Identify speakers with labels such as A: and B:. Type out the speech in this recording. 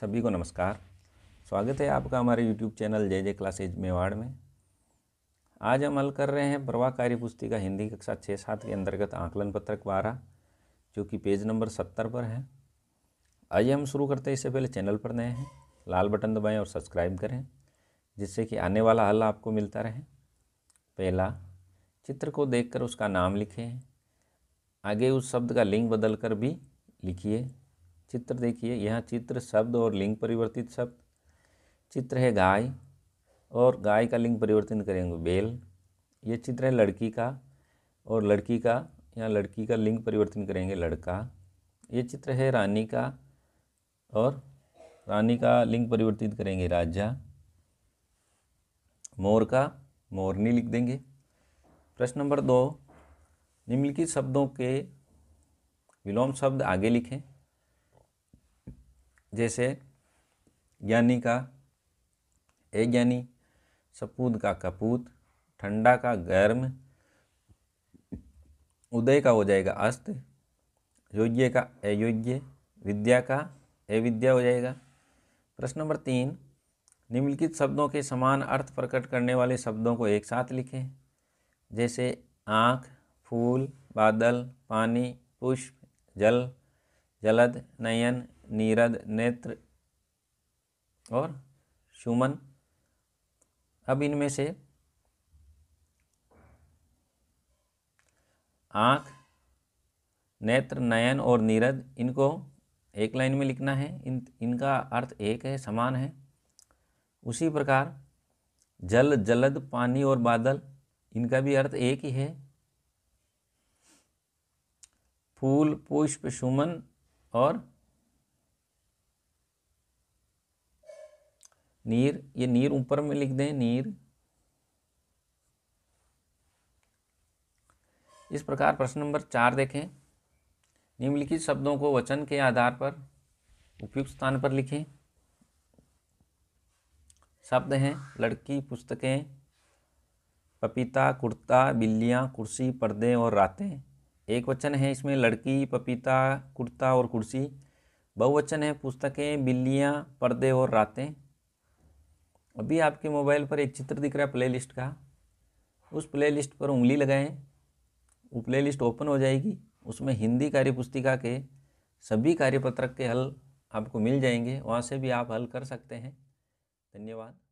A: सभी को नमस्कार स्वागत है आपका हमारे यूट्यूब चैनल जय जय क्लासेज मेवाड़ में आज हम हल कर रहे हैं प्रवाह कार्य पुस्तिका हिंदी कक्षा छः सात के अंतर्गत आकलन पत्रक बारह जो कि पेज नंबर सत्तर पर है आइए हम शुरू करते हैं इससे पहले चैनल पर नए हैं लाल बटन दबाएं और सब्सक्राइब करें जिससे कि आने वाला हल आपको मिलता रहे पहला चित्र को देखकर उसका नाम लिखें आगे उस शब्द का लिंक बदल कर भी लिखिए चित्र देखिए यहाँ चित्र शब्द और लिंग परिवर्तित शब्द चित्र है गाय और गाय का लिंग परिवर्तन करेंगे बेल ये चित्र है लड़की का और लड़की का यहाँ लड़की का लिंग परिवर्तन करेंगे लड़का ये चित्र है रानी का और रानी का लिंग परिवर्तित करेंगे राजा मोर का मोरनी लिख देंगे प्रश्न नंबर दो निम्नलिखित शब्दों के विलोम शब्द आगे लिखें जैसे ज्ञानी का ए ज्ञानी सपूत का कपूत ठंडा का गर्म उदय का हो जाएगा अस्त योग्य का अयोग्य विद्या का अविद्या हो जाएगा प्रश्न नंबर तीन निम्नलिखित शब्दों के समान अर्थ प्रकट करने वाले शब्दों को एक साथ लिखें जैसे आँख फूल बादल पानी पुष्प जल जलद नयन नीरद नेत्र और सुमन अब इनमें से आँख नेत्र नयन और नीरद इनको एक लाइन में लिखना है इन इनका अर्थ एक है समान है उसी प्रकार जल जलद पानी और बादल इनका भी अर्थ एक ही है फूल पुष्प सुमन और नीर ये नीर ऊपर में लिख दें नीर इस प्रकार प्रश्न नंबर चार देखें निम्नलिखित शब्दों को वचन के आधार पर उपयुक्त स्थान पर लिखें शब्द हैं लड़की पुस्तकें पपीता कुर्ता बिल्लियाँ कुर्सी पर्दे और रातें एक वचन है इसमें लड़की पपीता कुर्ता और कुर्सी बहुवचन है पुस्तकें बिल्लियाँ पर्दे और रातें अभी आपके मोबाइल पर एक चित्र दिख रहा है प्लेलिस्ट का उस प्लेलिस्ट पर उंगली लगाएं वो प्लेलिस्ट ओपन हो जाएगी उसमें हिंदी कार्य पुस्तिका के सभी कार्यपत्रक के हल आपको मिल जाएंगे वहाँ से भी आप हल कर सकते हैं धन्यवाद